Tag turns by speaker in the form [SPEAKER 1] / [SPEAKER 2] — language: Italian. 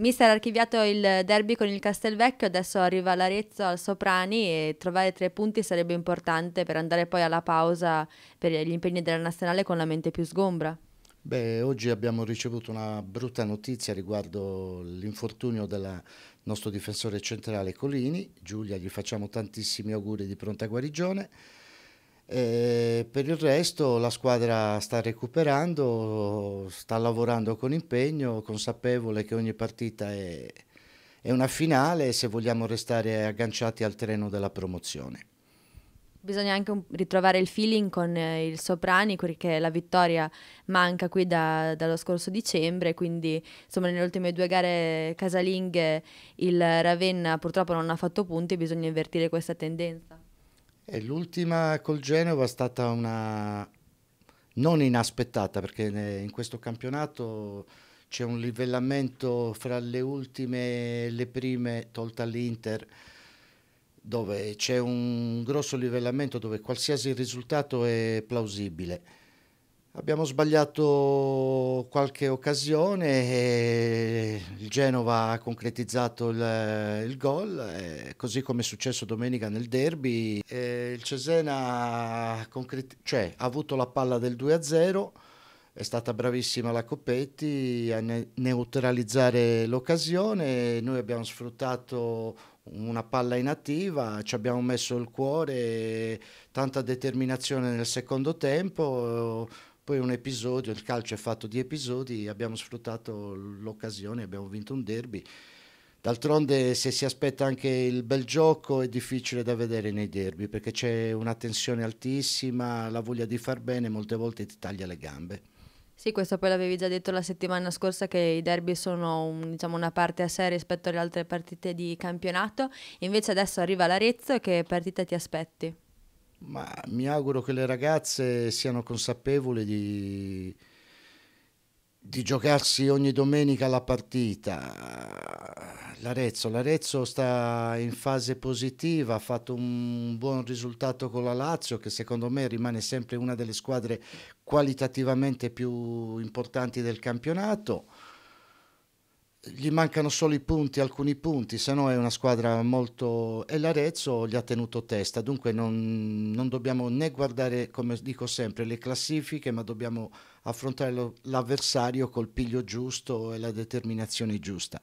[SPEAKER 1] Mister ha archiviato il derby con il Castelvecchio, adesso arriva l'Arezzo al Soprani e trovare tre punti sarebbe importante per andare poi alla pausa per gli impegni della nazionale con la mente più sgombra.
[SPEAKER 2] Beh, oggi abbiamo ricevuto una brutta notizia riguardo l'infortunio del nostro difensore centrale Colini. Giulia, gli facciamo tantissimi auguri di pronta guarigione. E per il resto la squadra sta recuperando, sta lavorando con impegno, consapevole che ogni partita è, è una finale se vogliamo restare agganciati al treno della promozione.
[SPEAKER 1] Bisogna anche ritrovare il feeling con eh, il Soprani perché la vittoria manca qui da, dallo scorso dicembre, quindi insomma nelle ultime due gare casalinghe il Ravenna purtroppo non ha fatto punti, bisogna invertire questa tendenza
[SPEAKER 2] l'ultima col Genova è stata una non inaspettata perché in questo campionato c'è un livellamento fra le ultime e le prime tolta l'Inter dove c'è un grosso livellamento dove qualsiasi risultato è plausibile. Abbiamo sbagliato qualche occasione e Genova ha concretizzato il, eh, il gol, eh, così come è successo domenica nel derby. Eh, il Cesena concreti- cioè, ha avuto la palla del 2-0, è stata bravissima la Coppetti a ne- neutralizzare l'occasione, noi abbiamo sfruttato una palla inattiva, ci abbiamo messo il cuore, tanta determinazione nel secondo tempo poi un episodio, il calcio è fatto di episodi, abbiamo sfruttato l'occasione, abbiamo vinto un derby. D'altronde se si aspetta anche il bel gioco è difficile da vedere nei derby perché c'è una tensione altissima, la voglia di far bene molte volte ti taglia le gambe.
[SPEAKER 1] Sì, questo poi l'avevi già detto la settimana scorsa che i derby sono un, diciamo, una parte a sé rispetto alle altre partite di campionato, invece adesso arriva l'Arezzo, che partita ti aspetti?
[SPEAKER 2] Ma mi auguro che le ragazze siano consapevoli di, di giocarsi ogni domenica la partita. L'Arezzo. L'Arezzo sta in fase positiva, ha fatto un buon risultato con la Lazio che secondo me rimane sempre una delle squadre qualitativamente più importanti del campionato gli mancano solo i punti, alcuni punti, se no è una squadra molto... e l'Arezzo gli ha tenuto testa, dunque non, non dobbiamo né guardare, come dico sempre, le classifiche, ma dobbiamo affrontare l'avversario col piglio giusto e la determinazione giusta.